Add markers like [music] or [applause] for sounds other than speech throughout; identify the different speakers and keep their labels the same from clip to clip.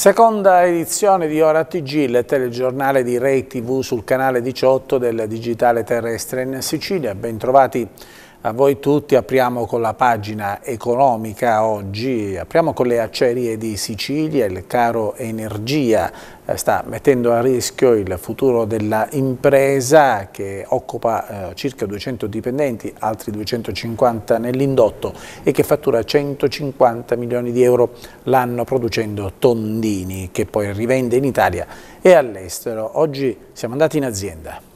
Speaker 1: Seconda edizione di Ora TG, il telegiornale di Rai TV sul canale 18 del digitale terrestre in Sicilia. Bentrovati. A voi tutti apriamo con la pagina economica oggi, apriamo con le acciaierie di Sicilia, il caro energia eh, sta mettendo a rischio il futuro dell'impresa che occupa eh, circa 200 dipendenti, altri 250 nell'indotto e che fattura 150 milioni di euro l'anno producendo tondini che poi rivende in Italia e all'estero. Oggi siamo andati in azienda.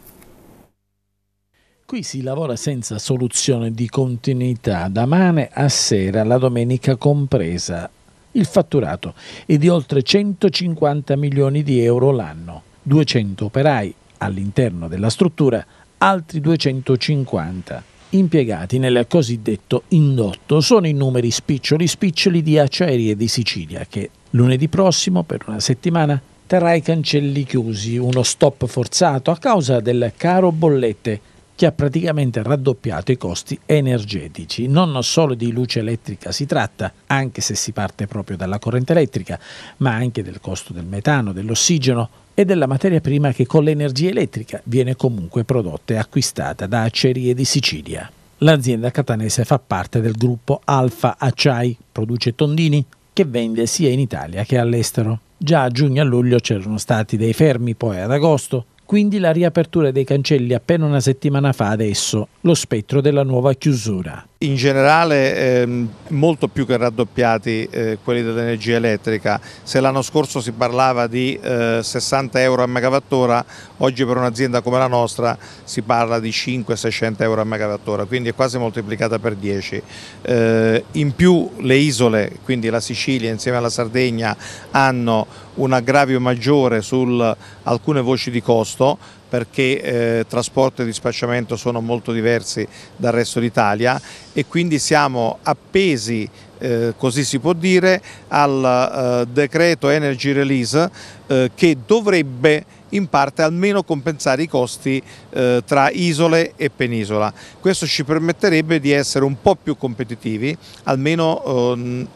Speaker 1: Qui si lavora senza soluzione di continuità da mane a sera, la domenica compresa. Il fatturato è di oltre 150 milioni di euro l'anno. 200 operai all'interno della struttura, altri 250 impiegati nel cosiddetto indotto sono i numeri spiccioli spiccioli di Acerie di Sicilia che lunedì prossimo per una settimana terrà i cancelli chiusi, uno stop forzato a causa del caro bollette che ha praticamente raddoppiato i costi energetici. Non solo di luce elettrica si tratta, anche se si parte proprio dalla corrente elettrica, ma anche del costo del metano, dell'ossigeno e della materia prima che con l'energia elettrica viene comunque prodotta e acquistata da Acerie di Sicilia. L'azienda catanese fa parte del gruppo Alfa Acciai, produce tondini che vende sia in Italia che all'estero. Già a giugno e a luglio c'erano stati dei fermi, poi ad agosto quindi la riapertura dei cancelli appena una settimana fa adesso, lo spettro della nuova chiusura
Speaker 2: in generale ehm, molto più che raddoppiati eh, quelli dell'energia elettrica. Se l'anno scorso si parlava di eh, 60 euro a megawattora, oggi per un'azienda come la nostra si parla di 5-600 euro a megawattora, quindi è quasi moltiplicata per 10. Eh, in più le isole, quindi la Sicilia insieme alla Sardegna, hanno un aggravio maggiore su alcune voci di costo perché eh, trasporto e dispacciamento sono molto diversi dal resto d'Italia e quindi siamo appesi eh, così si può dire, al eh, decreto Energy Release eh, che dovrebbe in parte almeno compensare i costi eh, tra isole e penisola. Questo ci permetterebbe di essere un po' più competitivi, almeno ehm,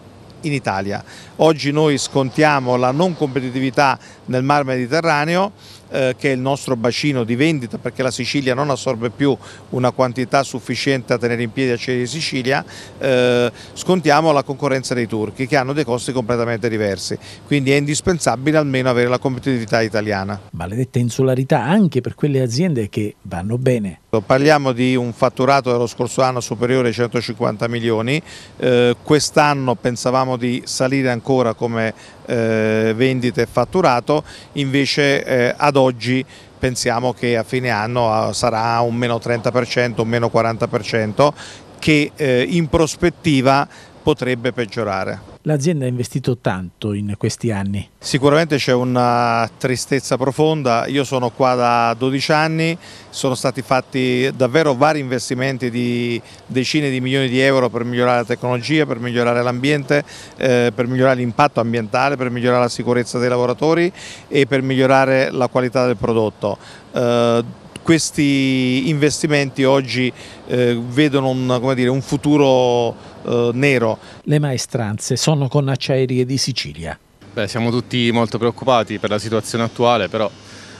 Speaker 2: in Italia. Oggi noi scontiamo la non competitività nel Mar Mediterraneo, eh, che è il nostro bacino di vendita perché la Sicilia non assorbe più una quantità sufficiente a tenere in piedi acciaierie di Sicilia, eh, scontiamo la concorrenza dei turchi che hanno dei costi completamente diversi, quindi è indispensabile almeno avere la competitività italiana.
Speaker 1: Maledetta insularità anche per quelle aziende che vanno bene.
Speaker 2: Parliamo di un fatturato dello scorso anno superiore ai 150 milioni, eh, quest'anno pensavamo di salire ancora come eh, vendite e fatturato, invece eh, ad oggi pensiamo che a fine anno ah, sarà un meno 30%, un meno 40% che eh, in prospettiva potrebbe peggiorare
Speaker 1: l'azienda ha investito tanto in questi anni.
Speaker 2: Sicuramente c'è una tristezza profonda, io sono qua da 12 anni, sono stati fatti davvero vari investimenti di decine di milioni di euro per migliorare la tecnologia, per migliorare l'ambiente, eh, per migliorare l'impatto ambientale, per migliorare la sicurezza dei lavoratori e per migliorare la qualità del prodotto. Eh, questi investimenti oggi eh, vedono un, dire, un futuro eh, nero.
Speaker 1: Le maestranze sono con Acciaierie di Sicilia.
Speaker 2: Beh, siamo tutti
Speaker 3: molto preoccupati per la situazione attuale, però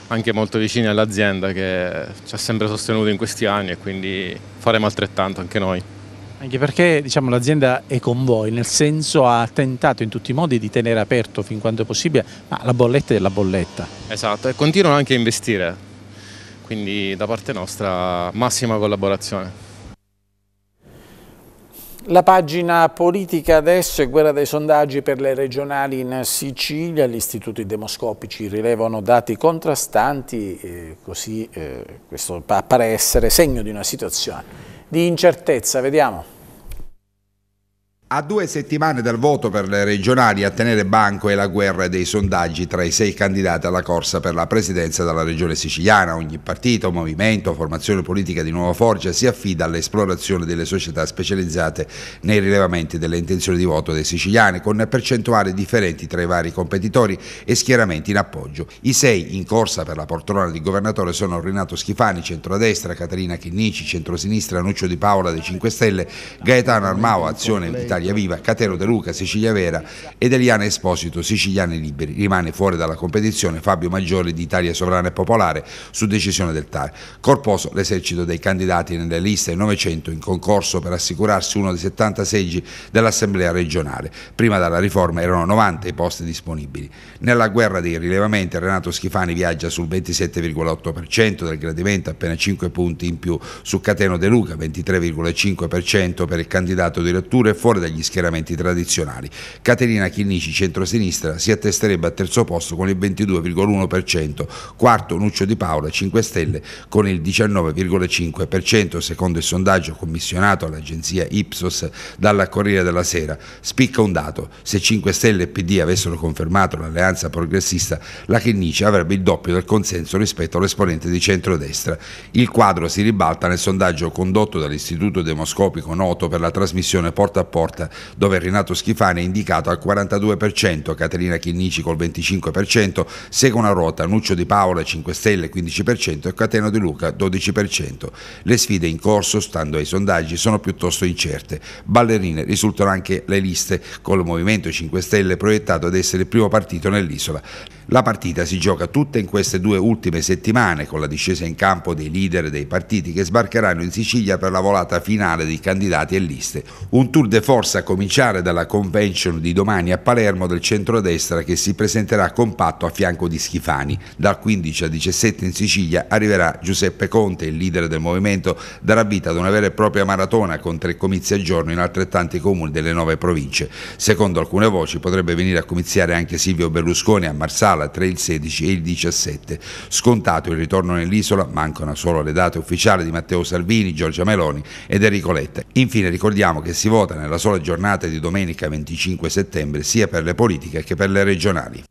Speaker 3: anche molto vicini all'azienda che ci ha sempre sostenuto in questi anni e quindi faremo altrettanto anche noi.
Speaker 1: Anche perché diciamo, l'azienda è con voi, nel senso ha tentato in tutti i modi di tenere aperto fin quanto è possibile, ma la bolletta è la
Speaker 3: bolletta. Esatto, e continuano anche a investire, quindi da parte nostra massima collaborazione.
Speaker 1: La pagina politica adesso è guerra dei sondaggi per le regionali in Sicilia, gli istituti demoscopici rilevano dati contrastanti, eh, così eh, questo appare essere segno di una situazione di incertezza, vediamo.
Speaker 4: A due settimane dal voto per le regionali a tenere banco è la guerra dei sondaggi tra i sei candidati alla corsa per la presidenza della regione siciliana. Ogni partito, movimento, formazione politica di Nuova Forgia si affida all'esplorazione delle società specializzate nei rilevamenti delle intenzioni di voto dei siciliani, con percentuali differenti tra i vari competitori e schieramenti in appoggio. I sei in corsa per la portolona di governatore sono Renato Schifani, centrodestra, Caterina Chinnici, centrosinistra, Nuccio Di Paola dei 5 Stelle, Gaetano Armao, Azione Italia Italia Viva, Catero De Luca, Sicilia Vera ed Eliana Esposito, Siciliani Liberi. Rimane fuori dalla competizione Fabio Maggiore di Italia Sovrana e Popolare su decisione del TAR. Corposo l'esercito dei candidati nelle liste 900 in concorso per assicurarsi uno dei 70 seggi dell'Assemblea regionale. Prima della riforma erano 90 i posti disponibili. Nella guerra dei rilevamenti Renato Schifani viaggia sul 27,8% del gradimento, appena 5 punti in più su Cateno De Luca, 23,5% per il candidato di lettura e fuori dai dagli schieramenti tradizionali. Caterina Chinnici, centrosinistra, si attesterebbe al terzo posto con il 22,1%, quarto Nuccio Di Paola, 5 Stelle, con il 19,5%, secondo il sondaggio commissionato all'agenzia Ipsos dalla Corriere della Sera. Spicca un dato, se 5 Stelle e PD avessero confermato l'alleanza progressista, la Chinnici avrebbe il doppio del consenso rispetto all'esponente di centrodestra. Il quadro si ribalta nel sondaggio condotto dall'Istituto Demoscopico noto per la trasmissione porta a porta dove Renato Schifani è indicato al 42%, Caterina Chinnici col 25%, Segona ruota, Nuccio Di Paola 5 Stelle 15% e Catena Di Luca 12%. Le sfide in corso, stando ai sondaggi, sono piuttosto incerte. Ballerine risultano anche le liste, con il Movimento 5 Stelle proiettato ad essere il primo partito nell'isola. La partita si gioca tutta in queste due ultime settimane con la discesa in campo dei leader dei partiti che sbarcheranno in Sicilia per la volata finale di candidati e liste. Un tour de force a cominciare dalla convention di domani a Palermo del centrodestra che si presenterà compatto a fianco di Schifani. Dal 15 al 17 in Sicilia arriverà Giuseppe Conte, il leader del movimento, darà vita ad una vera e propria maratona con tre comizi al giorno in altrettanti comuni delle nove province. Secondo alcune voci potrebbe venire a comiziare anche Silvio Berlusconi a Marsala Sala tra il 16 e il 17. Scontato il ritorno nell'isola, mancano solo le date ufficiali di Matteo Salvini, Giorgia Meloni ed Enrico Letta. Infine ricordiamo che si vota nella sola giornata di domenica 25 settembre sia per le politiche che per le regionali.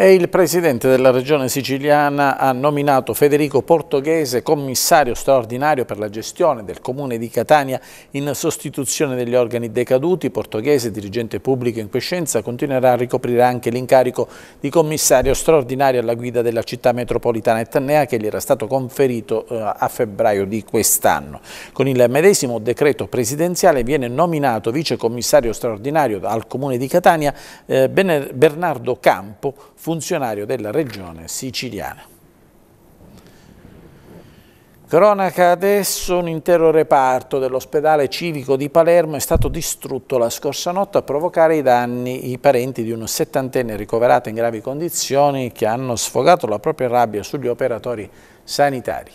Speaker 1: E il presidente della regione siciliana ha nominato Federico Portoghese commissario straordinario per la gestione del comune di Catania in sostituzione degli organi decaduti. Portoghese, dirigente pubblico in quiescenza, continuerà a ricoprire anche l'incarico di commissario straordinario alla guida della città metropolitana etnea che gli era stato conferito eh, a febbraio di quest'anno. Con il medesimo decreto presidenziale viene nominato vice commissario straordinario al comune di Catania eh, Bernardo Campo, funzionario della regione siciliana. Cronaca adesso, un intero reparto dell'ospedale civico di Palermo è stato distrutto la scorsa notte a provocare i danni i parenti di un settantenne ricoverato in gravi condizioni che hanno sfogato la propria rabbia sugli operatori sanitari.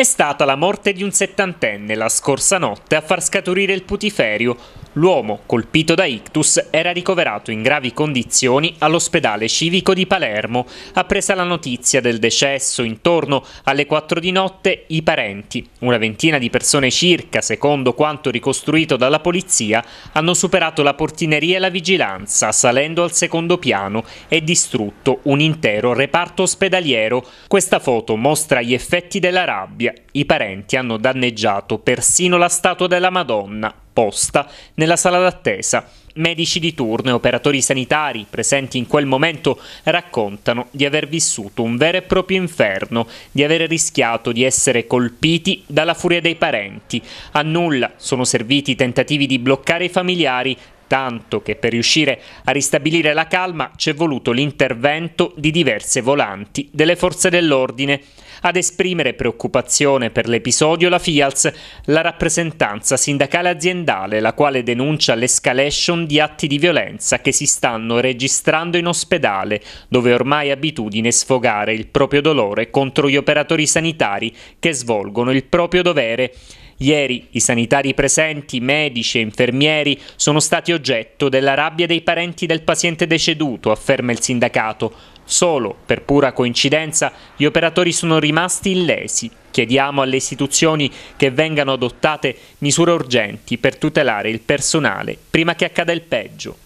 Speaker 5: È stata la morte di un settantenne la scorsa notte a far scaturire il putiferio. L'uomo, colpito da ictus, era ricoverato in gravi condizioni all'ospedale civico di Palermo. Appresa la notizia del decesso intorno alle 4 di notte, i parenti, una ventina di persone circa, secondo quanto ricostruito dalla polizia, hanno superato la portineria e la vigilanza, salendo al secondo piano e distrutto un intero reparto ospedaliero. Questa foto mostra gli effetti della rabbia famiglia. I parenti hanno danneggiato persino la statua della Madonna, posta nella sala d'attesa. Medici di turno e operatori sanitari presenti in quel momento raccontano di aver vissuto un vero e proprio inferno, di aver rischiato di essere colpiti dalla furia dei parenti. A nulla sono serviti i tentativi di bloccare i familiari, tanto che per riuscire a ristabilire la calma c'è voluto l'intervento di diverse volanti delle forze dell'ordine. Ad esprimere preoccupazione per l'episodio la FIALS, la rappresentanza sindacale aziendale, la quale denuncia l'escalation di atti di violenza che si stanno registrando in ospedale, dove ormai è abitudine sfogare il proprio dolore contro gli operatori sanitari che svolgono il proprio dovere. Ieri i sanitari presenti, medici e infermieri, sono stati oggetto della rabbia dei parenti del paziente deceduto, afferma il sindacato. Solo per pura coincidenza gli operatori sono rimasti illesi. Chiediamo alle istituzioni che vengano adottate misure urgenti per tutelare il personale prima che accada il peggio.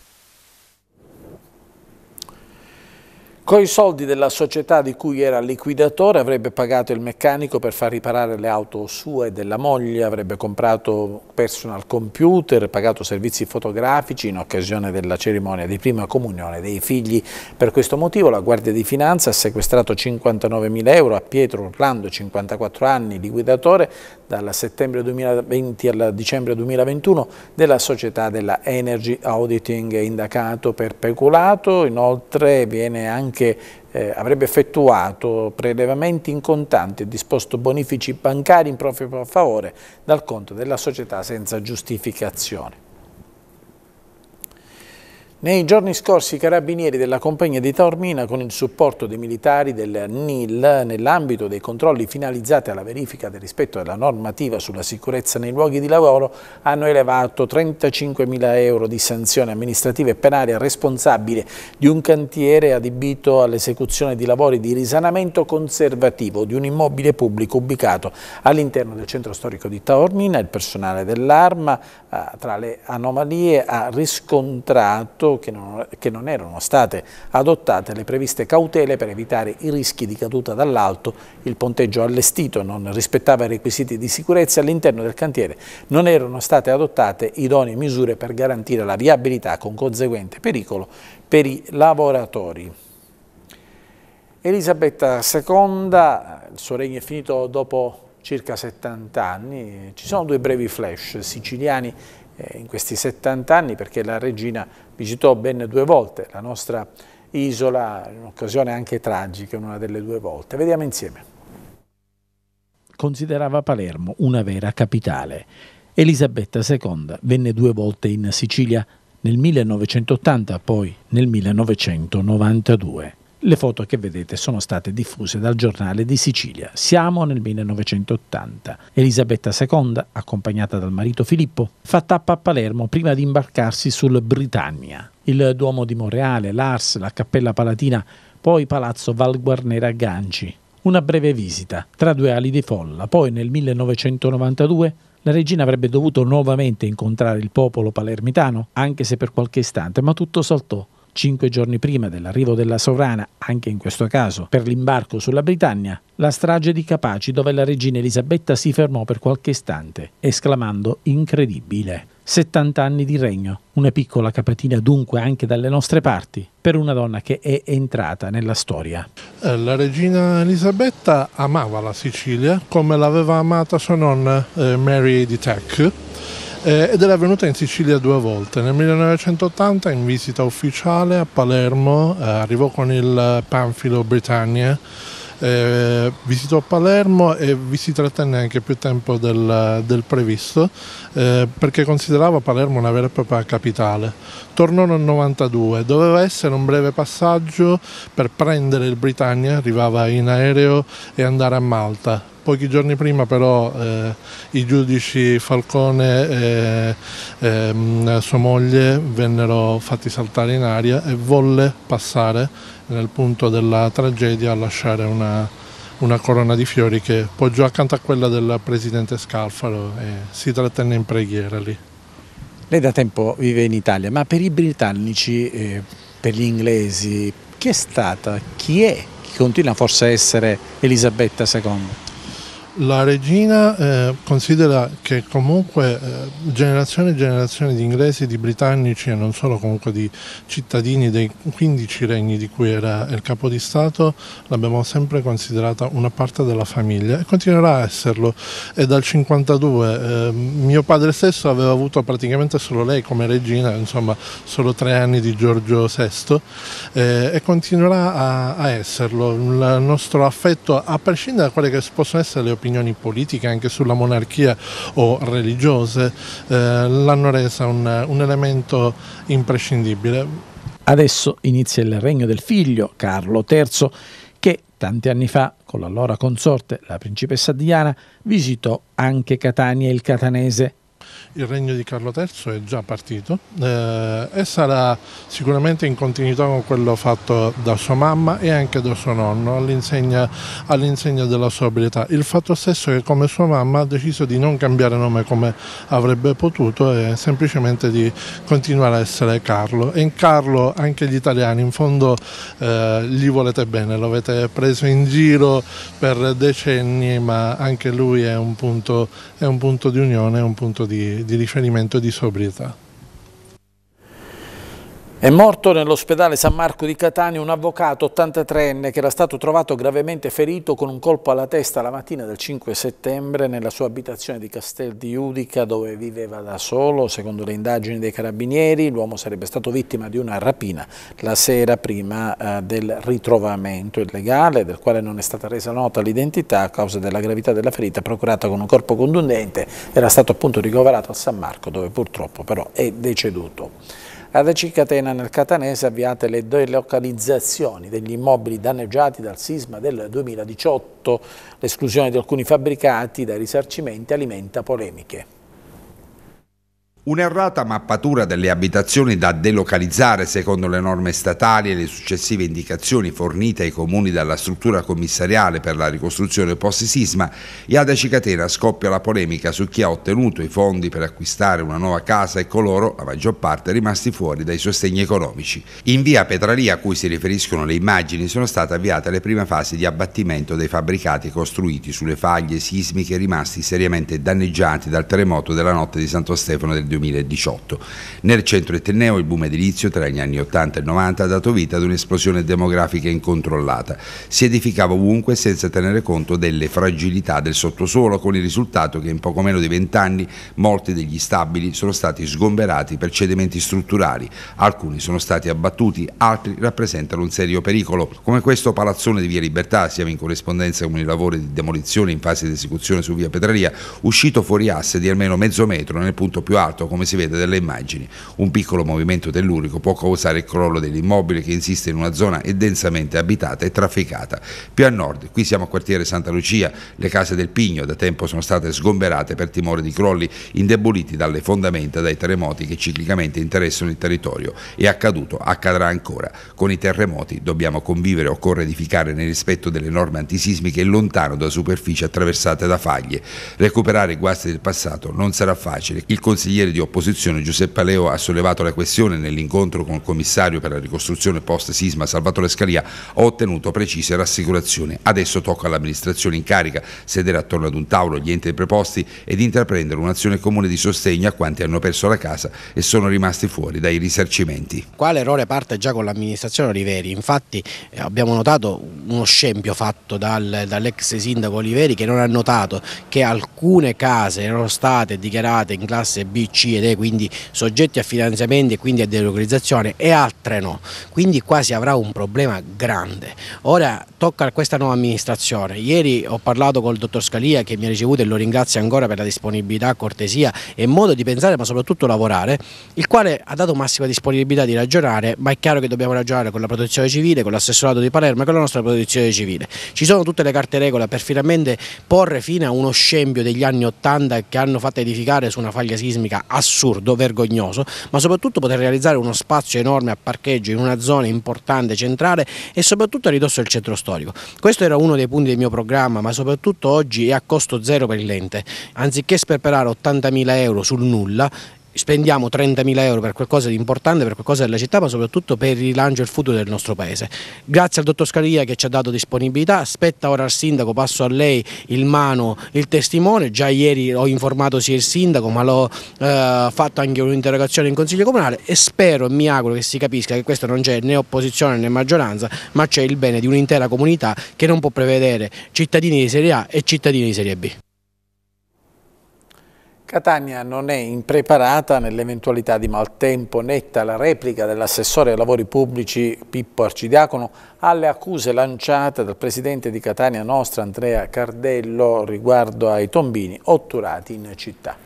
Speaker 1: Con i soldi della società di cui era liquidatore avrebbe pagato il meccanico per far riparare le auto sue e della moglie, avrebbe comprato personal computer, pagato servizi fotografici in occasione della cerimonia di prima comunione dei figli. Per questo motivo la Guardia di Finanza ha sequestrato 59.000 euro a Pietro Orlando, 54 anni, liquidatore dal settembre 2020 al dicembre 2021 della società della Energy Auditing, indacato per peculato. Inoltre viene anche anche, eh, avrebbe effettuato prelevamenti in contanti e disposto bonifici bancari in proprio favore dal conto della società senza giustificazione. Nei giorni scorsi i carabinieri della compagnia di Taormina, con il supporto dei militari del NIL, nell'ambito dei controlli finalizzati alla verifica del rispetto della normativa sulla sicurezza nei luoghi di lavoro, hanno elevato 35.000 euro di sanzione amministrativa e penale al responsabile di un cantiere adibito all'esecuzione di lavori di risanamento conservativo di un immobile pubblico ubicato all'interno del centro storico di Taormina. Il personale dell'Arma, eh, tra le anomalie, ha riscontrato che non, che non erano state adottate le previste cautele per evitare i rischi di caduta dall'alto, il ponteggio allestito non rispettava i requisiti di sicurezza all'interno del cantiere, non erano state adottate idonee misure per garantire la viabilità con conseguente pericolo per i lavoratori. Elisabetta II, il suo regno è finito dopo circa 70 anni, ci sono due brevi flash siciliani eh, in questi 70 anni perché la regina visitò ben due volte la nostra isola, in un'occasione anche tragica, una delle due volte. Vediamo insieme. Considerava Palermo una vera capitale. Elisabetta II venne due volte in Sicilia nel 1980, poi nel 1992. Le foto che vedete sono state diffuse dal giornale di Sicilia. Siamo nel 1980. Elisabetta II, accompagnata dal marito Filippo, fa tappa a Palermo prima di imbarcarsi sul Britannia. Il Duomo di Monreale, l'Ars, la Cappella Palatina, poi Palazzo Valguarnera Ganci. Una breve visita, tra due ali di folla. Poi nel 1992 la regina avrebbe dovuto nuovamente incontrare il popolo palermitano, anche se per qualche istante, ma tutto saltò Cinque giorni prima dell'arrivo della sovrana, anche in questo caso per l'imbarco sulla Britannia, la strage di Capaci dove la regina Elisabetta si fermò per qualche istante, esclamando incredibile. 70 anni di regno, una piccola capatina dunque anche dalle nostre parti, per una donna che è entrata nella storia.
Speaker 6: Eh, la regina Elisabetta amava la Sicilia come l'aveva amata sua nonna eh, Mary di Tech eh, ed era venuta in Sicilia due volte, nel 1980 in visita ufficiale a Palermo, eh, arrivò con il panfilo Britannia, eh, visitò Palermo e vi si trattenne anche più tempo del, del previsto eh, perché considerava Palermo una vera e propria capitale. Tornò nel 92, doveva essere un breve passaggio per prendere il Britannia, arrivava in aereo e andare a Malta. Pochi giorni prima però eh, i giudici Falcone e eh, sua moglie vennero fatti saltare in aria e volle passare nel punto della tragedia a lasciare una, una corona di fiori che poggiò accanto a quella del presidente Scalfaro e eh, si trattenne in preghiera lì.
Speaker 1: Lei da tempo vive in Italia, ma per i britannici, eh, per gli inglesi, chi è stata, chi è, chi continua forse a essere Elisabetta II?
Speaker 6: La regina eh, considera che comunque eh, generazioni e generazioni di inglesi, di britannici e non solo comunque di cittadini dei 15 regni di cui era il capo di Stato l'abbiamo sempre considerata una parte della famiglia e continuerà a esserlo È dal 52 eh, mio padre stesso aveva avuto praticamente solo lei come regina, insomma solo tre anni di Giorgio VI eh, e continuerà a, a esserlo. Il nostro affetto, a prescindere da quelle che possono essere le opinioni opinioni politiche anche sulla monarchia o religiose, eh, l'hanno resa un, un elemento imprescindibile. Adesso inizia il regno del figlio, Carlo III, che tanti
Speaker 1: anni fa, con l'allora consorte, la principessa Diana, visitò anche Catania e il
Speaker 6: Catanese il regno di Carlo III è già partito eh, e sarà sicuramente in continuità con quello fatto da sua mamma e anche da suo nonno all'insegna all della sobrietà. Il fatto stesso è che come sua mamma ha deciso di non cambiare nome come avrebbe potuto e semplicemente di continuare a essere Carlo e in Carlo anche gli italiani in fondo eh, gli volete bene, lo avete preso in giro per decenni ma anche lui è un punto, è un punto di unione, è un punto di di, riferimento e di sobrietà.
Speaker 1: È morto nell'ospedale San Marco di Catania un avvocato 83enne che era stato trovato gravemente ferito con un colpo alla testa la mattina del 5 settembre nella sua abitazione di Castel di Udica dove viveva da solo. Secondo le indagini dei carabinieri l'uomo sarebbe stato vittima di una rapina la sera prima eh, del ritrovamento illegale del quale non è stata resa nota l'identità a causa della gravità della ferita procurata con un corpo contundente. Era stato appunto ricoverato a San Marco dove purtroppo però è deceduto. A Recicatena nel Catanese avviate le delocalizzazioni degli immobili danneggiati dal sisma del 2018. L'esclusione di alcuni fabbricati dai risarcimenti alimenta polemiche.
Speaker 4: Un'errata mappatura delle abitazioni da delocalizzare secondo le norme statali e le successive indicazioni fornite ai comuni dalla struttura commissariale per la ricostruzione post-sisma, e Iadaci Catena scoppia la polemica su chi ha ottenuto i fondi per acquistare una nuova casa e coloro, la maggior parte, rimasti fuori dai sostegni economici. In via Petralia, a cui si riferiscono le immagini, sono state avviate le prime fasi di abbattimento dei fabbricati costruiti sulle faglie sismiche rimasti seriamente danneggiati dal terremoto della notte di Santo Stefano del 2000. 2018. Nel centro del il boom edilizio tra gli anni 80 e 90 ha dato vita ad un'esplosione demografica incontrollata. Si edificava ovunque senza tenere conto delle fragilità del sottosuolo con il risultato che in poco meno di vent'anni molti degli stabili sono stati sgomberati per cedimenti strutturali, alcuni sono stati abbattuti, altri rappresentano un serio pericolo, come questo palazzone di Via Libertà, siamo in corrispondenza con i lavori di demolizione in fase di esecuzione su Via Petraria, uscito fuori asse di almeno mezzo metro nel punto più alto fatto, come si vede dalle immagini. Un piccolo movimento tellurico può causare il crollo dell'immobile che insiste in una zona densamente abitata e trafficata. Più a nord, qui siamo al quartiere Santa Lucia, le case del Pigno da tempo sono state sgomberate per timore di crolli indeboliti dalle fondamenta dai terremoti che ciclicamente interessano il territorio. È accaduto, accadrà ancora. Con i terremoti dobbiamo convivere, occorre edificare nel rispetto delle norme antisismiche e lontano da superfici attraversate da faglie. Recuperare i guasti del passato non sarà facile. Il consigliere di opposizione Giuseppe Aleo ha sollevato la questione nell'incontro con il commissario per la ricostruzione post sisma Salvatore Scalia ho ottenuto precise rassicurazioni. Adesso tocca all'amministrazione in carica sedere attorno ad un tavolo gli enti preposti ed intraprendere un'azione comune di sostegno a quanti hanno perso la casa e sono rimasti fuori dai risarcimenti. Quale
Speaker 3: errore parte già con l'amministrazione Oliveri, infatti eh, abbiamo notato uno scempio fatto dal, dall'ex sindaco Oliveri che non ha notato che alcune case erano state dichiarate in classe BC CIED, quindi soggetti a finanziamenti e quindi a delocalizzazione e altre no, quindi qua si avrà un problema grande. Ora tocca a questa nuova amministrazione, ieri ho parlato col dottor Scalia che mi ha ricevuto e lo ringrazio ancora per la disponibilità, cortesia e modo di pensare ma soprattutto lavorare, il quale ha dato massima disponibilità di ragionare, ma è chiaro che dobbiamo ragionare con la protezione civile, con l'assessorato di Palermo e con la nostra protezione civile. Ci sono tutte le carte regola per finalmente porre fine a uno scempio degli anni 80 che hanno fatto edificare su una faglia sismica assurdo, vergognoso, ma soprattutto poter realizzare uno spazio enorme a parcheggio in una zona importante, centrale e soprattutto a ridosso del centro storico. Questo era uno dei punti del mio programma, ma soprattutto oggi è a costo zero per il lente. Anziché sperperare 80.000 euro sul nulla, spendiamo 30.000 euro per qualcosa di importante, per qualcosa della città, ma soprattutto per il rilancio e il futuro del nostro paese. Grazie al dottor Scalia che ci ha dato disponibilità, aspetta ora al sindaco, passo a lei il mano, il testimone, già ieri ho informato sia il sindaco ma l'ho eh, fatto anche un'interrogazione in Consiglio Comunale e spero e mi auguro che si capisca che questo non c'è né opposizione né maggioranza, ma c'è il bene di un'intera comunità che non può prevedere cittadini di Serie A e cittadini di Serie B.
Speaker 1: Catania non è impreparata nell'eventualità di maltempo netta la replica dell'assessore ai lavori pubblici Pippo Arcidiacono alle accuse lanciate dal presidente di Catania Nostra Andrea Cardello riguardo ai tombini otturati in città.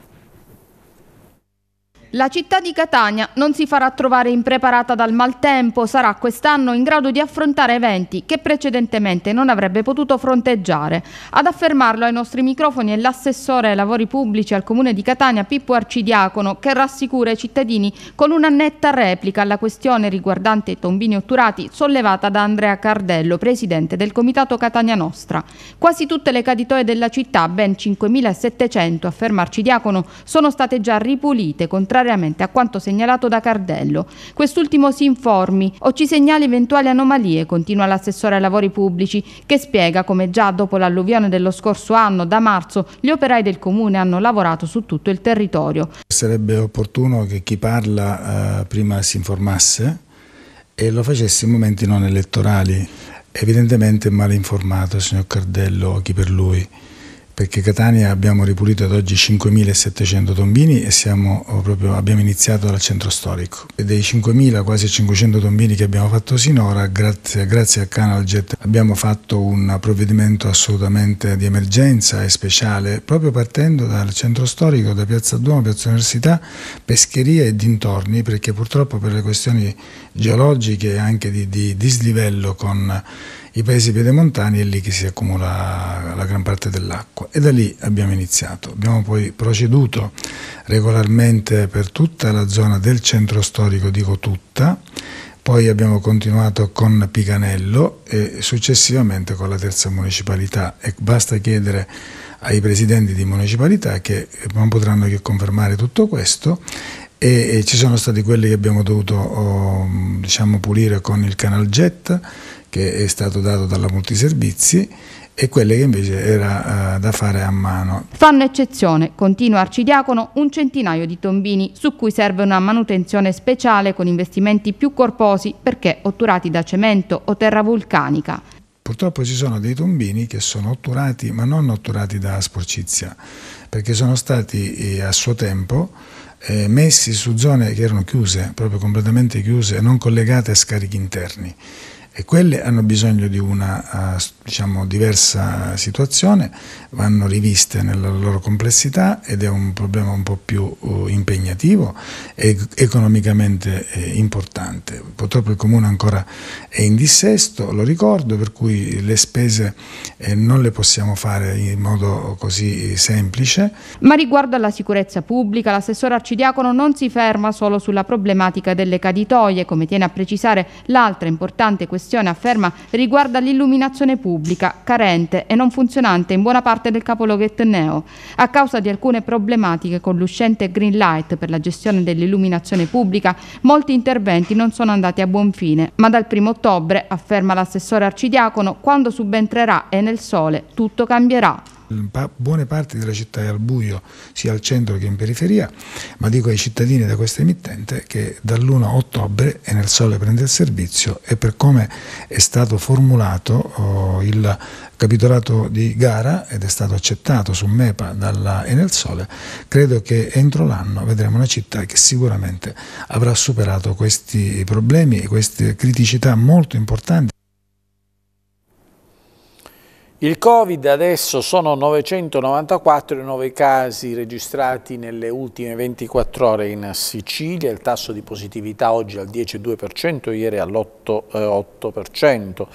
Speaker 7: La città di Catania non si farà trovare impreparata dal maltempo, sarà quest'anno in grado di affrontare eventi che precedentemente non avrebbe potuto fronteggiare. Ad affermarlo ai nostri microfoni è l'assessore ai lavori pubblici al comune di Catania Pippo Arcidiacono che rassicura i cittadini con una netta replica alla questione riguardante i tombini otturati sollevata da Andrea Cardello, presidente del comitato Catania Nostra. Quasi tutte le caditoie della città, ben 5.700 afferma Arcidiacono, sono state già ripulite, contratte contrariamente a quanto segnalato da Cardello. Quest'ultimo si informi o ci segnali eventuali anomalie, continua l'assessore ai lavori pubblici, che spiega come già dopo l'alluvione dello scorso anno, da marzo, gli operai del comune hanno lavorato su tutto il territorio.
Speaker 8: Sarebbe opportuno che chi parla eh, prima si informasse e lo facesse in momenti non elettorali. Evidentemente è male informato, signor Cardello, chi per lui perché Catania abbiamo ripulito ad oggi 5.700 tombini e oh, proprio, abbiamo iniziato dal centro storico. E dei 5.000, quasi 500 tombini che abbiamo fatto sinora, grazie, grazie a Canal Jet abbiamo fatto un provvedimento assolutamente di emergenza e speciale, proprio partendo dal centro storico, da Piazza Duomo, Piazza Università, Pescheria e dintorni, perché purtroppo per le questioni geologiche e anche di, di dislivello con i paesi piedemontani è lì che si accumula la gran parte dell'acqua e da lì abbiamo iniziato. Abbiamo poi proceduto regolarmente per tutta la zona del centro storico, dico tutta, poi abbiamo continuato con Picanello e successivamente con la terza municipalità e basta chiedere ai presidenti di municipalità che non potranno che confermare tutto questo e, e ci sono stati quelli che abbiamo dovuto oh, diciamo, pulire con il canal jet che è stato dato dalla multiservizi e quelle che invece era uh, da fare a mano.
Speaker 7: Fanno eccezione, continua Arcidiacono, un centinaio di tombini su cui serve una manutenzione speciale con investimenti più corposi perché otturati da cemento o terra vulcanica.
Speaker 8: Purtroppo ci sono dei tombini che sono otturati, ma non otturati da sporcizia, perché sono stati eh, a suo tempo eh, messi su zone che erano chiuse, proprio completamente chiuse, non collegate a scarichi interni e quelle hanno bisogno di una eh, diciamo, diversa situazione, vanno riviste nella loro complessità ed è un problema un po' più eh, impegnativo e economicamente eh, importante. Purtroppo il comune ancora è in dissesto, lo ricordo, per cui le spese non le possiamo fare in modo così semplice.
Speaker 7: Ma riguardo alla sicurezza pubblica, l'assessore arcidiacono non si ferma solo sulla problematica delle caditoie, come tiene a precisare l'altra importante questione questione, afferma, riguarda l'illuminazione pubblica, carente e non funzionante in buona parte del capoluogo etneo. a causa di alcune problematiche con l'uscente green light per la gestione dell'illuminazione pubblica, molti interventi non sono andati a buon fine, ma dal 1 ottobre, afferma l'assessore arcidiacono, quando subentrerà e nel Sole tutto cambierà
Speaker 8: buone parti della città è al buio, sia al centro che in periferia, ma dico ai cittadini da questa emittente che dall'1 ottobre è nel sole prende il servizio e per come è stato formulato oh, il capitolato di gara ed è stato accettato su MEPA dalla Enel Sole, credo che entro l'anno vedremo una città che sicuramente avrà superato questi problemi e queste criticità molto importanti.
Speaker 1: Il Covid adesso sono 994 i nuovi casi registrati nelle ultime 24 ore in Sicilia, il tasso di positività oggi è al 10,2%, ieri all'8,8%. Eh,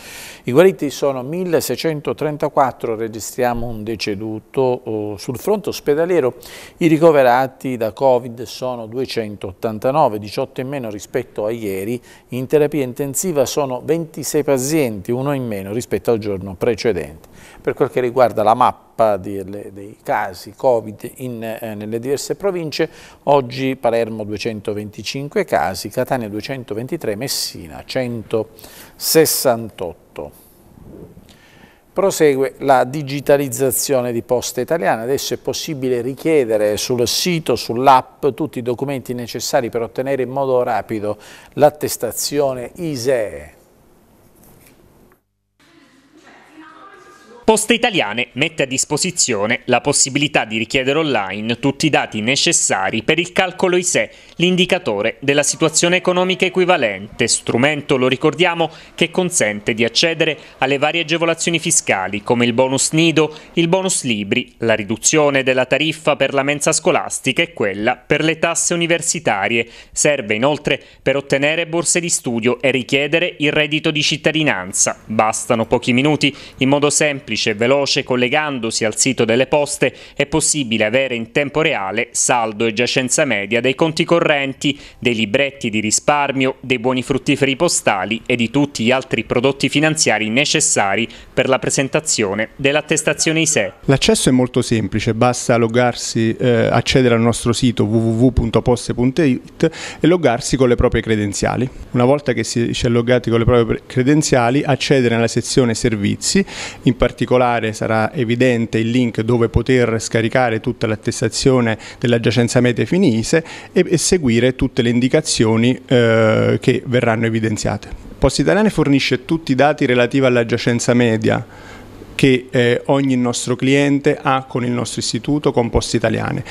Speaker 1: I guariti sono 1634, registriamo un deceduto. Eh, sul fronte ospedaliero i ricoverati da Covid sono 289, 18 in meno rispetto a ieri, in terapia intensiva sono 26 pazienti, uno in meno rispetto al giorno precedente. Per quel che riguarda la mappa delle, dei casi Covid in, eh, nelle diverse province, oggi Palermo 225 casi, Catania 223, Messina 168. Prosegue la digitalizzazione di poste italiane, adesso è possibile richiedere sul sito, sull'app, tutti i documenti necessari per ottenere in modo rapido l'attestazione ISEE.
Speaker 5: Poste Italiane mette a disposizione la possibilità di richiedere online tutti i dati necessari per il calcolo ISE, l'indicatore della situazione economica equivalente, strumento, lo ricordiamo, che consente di accedere alle varie agevolazioni fiscali come il bonus nido, il bonus libri, la riduzione della tariffa per la mensa scolastica e quella per le tasse universitarie. Serve inoltre per ottenere borse di studio e richiedere il reddito di cittadinanza. Bastano pochi minuti in modo semplice semplice e veloce collegandosi al sito delle poste è possibile avere in tempo reale saldo e giacenza media dei conti correnti, dei libretti di risparmio, dei buoni fruttiferi postali e di tutti gli altri prodotti finanziari necessari per la presentazione dell'attestazione ISE.
Speaker 9: L'accesso è molto semplice, basta logarsi, eh, accedere al nostro sito www.poste.it e logarsi con le proprie credenziali. Una volta che si è loggati con le proprie credenziali accedere nella sezione servizi, in particolare particolare sarà evidente il link dove poter scaricare tutta l'attestazione dell'agiacenza mete finise e, e, seguire tutte le indicazioni eh, che verranno evidenziate. Poste Italiane fornisce tutti i dati relativi all'aggiacenza media che eh, ogni nostro cliente ha con il nostro istituto con Poste Italiane.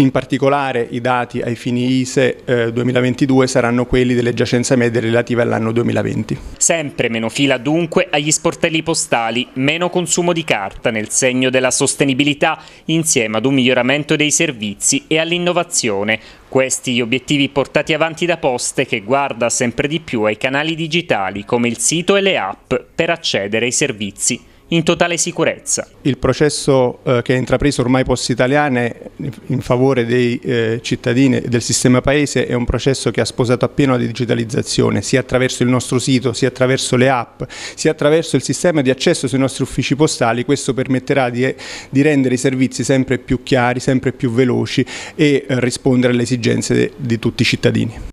Speaker 9: In particolare i dati ai fini ISE eh, 2022 saranno quelli delle giacenze medie relative all'anno 2020.
Speaker 5: Sempre meno fila dunque agli sportelli postali, meno consumo di carta nel segno della sostenibilità insieme ad un miglioramento dei servizi e all'innovazione. Questi gli obiettivi portati avanti da Poste che guarda sempre di più ai canali digitali come il sito e le app per accedere ai servizi in totale
Speaker 9: sicurezza. Il processo eh, che ha intrapreso ormai Post Italiane in favore dei eh, cittadini e del sistema paese è un processo che ha sposato appieno la digitalizzazione, sia attraverso il nostro sito, sia attraverso le app, sia attraverso il sistema di accesso sui nostri uffici postali. Questo permetterà di, di rendere i servizi sempre più chiari, sempre più veloci e eh, rispondere alle esigenze de, di tutti i cittadini.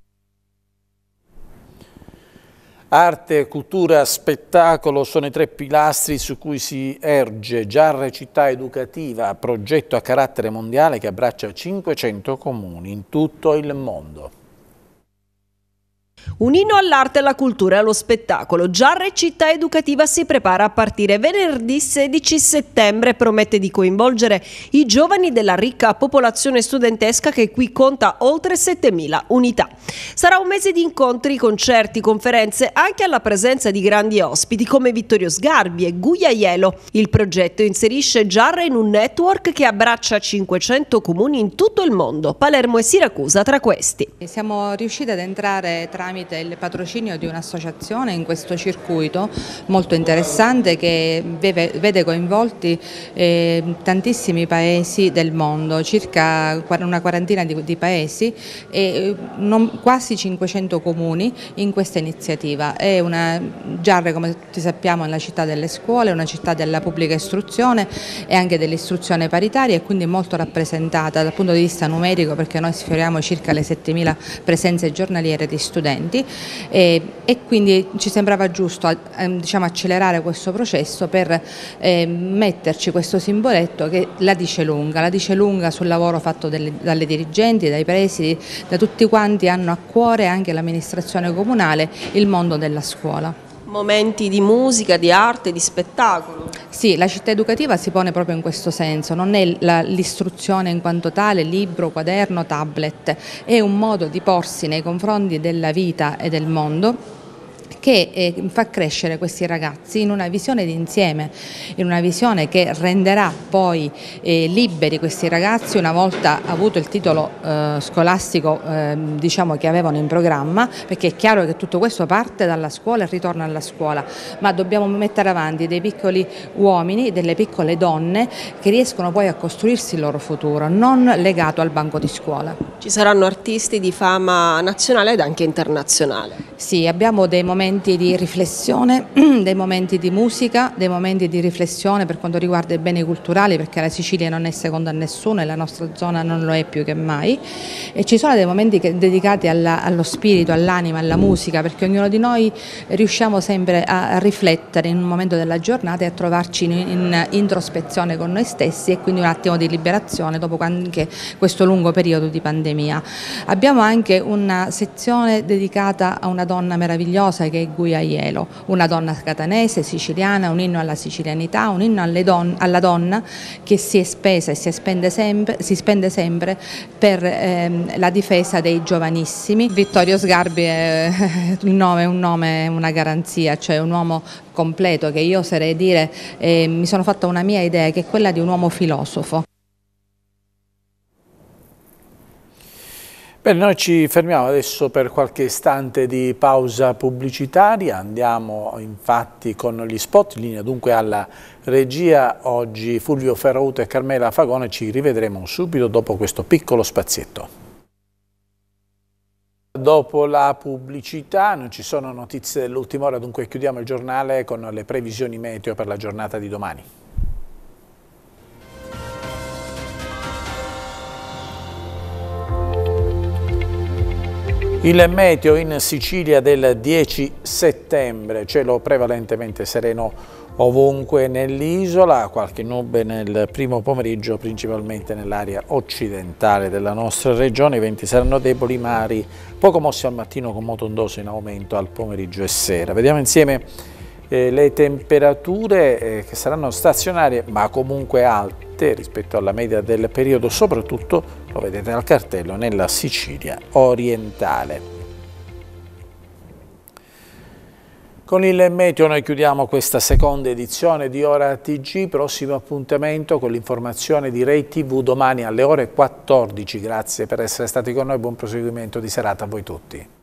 Speaker 1: Arte, cultura, spettacolo sono i tre pilastri su cui si erge Giarre Città Educativa, progetto a carattere mondiale che abbraccia 500 comuni in tutto il mondo.
Speaker 7: Un inno all'arte,
Speaker 10: alla cultura e allo spettacolo. Giarre Città Educativa si prepara a partire venerdì 16 settembre e promette di coinvolgere i giovani della ricca popolazione studentesca che qui conta oltre 7.000 unità. Sarà un mese di incontri, concerti, conferenze, anche alla presenza di grandi ospiti come Vittorio Sgarbi e Ielo. Il progetto inserisce Giarre in un network che abbraccia 500 comuni in tutto il mondo, Palermo e Siracusa tra questi. Siamo riusciti ad entrare tramite tramite il patrocinio di un'associazione in questo circuito molto interessante che vede coinvolti eh, tantissimi paesi del mondo, circa una quarantina di, paesi e eh, quasi 500 comuni in questa iniziativa. È una, Giarre come tutti sappiamo è la città delle scuole, una città della pubblica istruzione e anche dell'istruzione paritaria e quindi molto rappresentata dal punto di vista numerico perché noi sfioriamo circa le 7.000 presenze giornaliere di studenti studenti e, eh, e quindi ci sembrava giusto ehm, diciamo, accelerare questo processo per eh, metterci questo simboletto che la dice lunga, la dice lunga sul lavoro fatto delle, dalle dirigenti, dai presidi, da tutti quanti hanno a cuore anche l'amministrazione comunale il mondo della scuola. Momenti di musica, di arte, di spettacolo. Sì, la città educativa si pone proprio in questo senso, non è l'istruzione in quanto tale, libro, quaderno, tablet, è un modo di porsi nei confronti della vita e del mondo che eh, fa crescere questi ragazzi in una visione d'insieme, in una visione che renderà poi eh, liberi questi ragazzi una volta avuto il titolo eh, scolastico ehm, diciamo che avevano in programma, perché è chiaro che tutto questo parte dalla scuola e ritorna alla scuola, ma dobbiamo mettere avanti dei piccoli uomini, delle piccole donne che riescono poi a costruirsi il loro futuro, non legato al banco di scuola. Ci saranno artisti di fama nazionale ed anche internazionale. Sì, abbiamo dei momenti momenti di riflessione, [clears throat] dei momenti di musica, dei momenti di riflessione per quanto riguarda i beni culturali, perché la Sicilia non è seconda a nessuno e la nostra zona non lo è più che mai. E ci sono dei momenti che, dedicati alla, allo spirito, all'anima, alla musica, perché ognuno di noi riusciamo sempre a riflettere in un momento della giornata e a trovarci in, in introspezione con noi stessi e quindi un attimo di liberazione dopo anche questo lungo periodo di pandemia. Abbiamo anche una sezione dedicata a una donna meravigliosa che è Guia Ielo, una donna catanese, siciliana, un inno alla sicilianità, un inno don alla donna che si è spesa e si, sempre, si spende sempre per ehm, la difesa dei giovanissimi. Vittorio Sgarbi è [laughs] il nome, un nome, una garanzia, cioè un uomo completo che io oserei dire, eh, mi sono fatta una mia idea che è quella di un uomo filosofo,
Speaker 1: Bene, noi ci fermiamo adesso per qualche istante di pausa pubblicitaria, andiamo infatti con gli spot, in linea dunque alla regia, oggi Fulvio Ferrauto e Carmela Fagone, ci rivedremo subito dopo questo piccolo spazietto. Dopo la pubblicità non ci sono notizie dell'ultima ora, dunque chiudiamo il giornale con le previsioni meteo per la giornata di domani. Il meteo in Sicilia del 10 settembre, cielo prevalentemente sereno ovunque nell'isola, qualche nube nel primo pomeriggio principalmente nell'area occidentale della nostra regione, i venti saranno deboli, mari poco mossi al mattino con moto ondoso in aumento al pomeriggio e sera. Vediamo insieme eh, le temperature eh, che saranno stazionarie ma comunque alte rispetto alla media del periodo, soprattutto lo vedete dal cartello, nella Sicilia orientale. Con il meteo noi chiudiamo questa seconda edizione di Ora TG, prossimo appuntamento con l'informazione di Rai TV domani alle ore 14. Grazie per essere stati con noi, buon proseguimento di serata a voi tutti.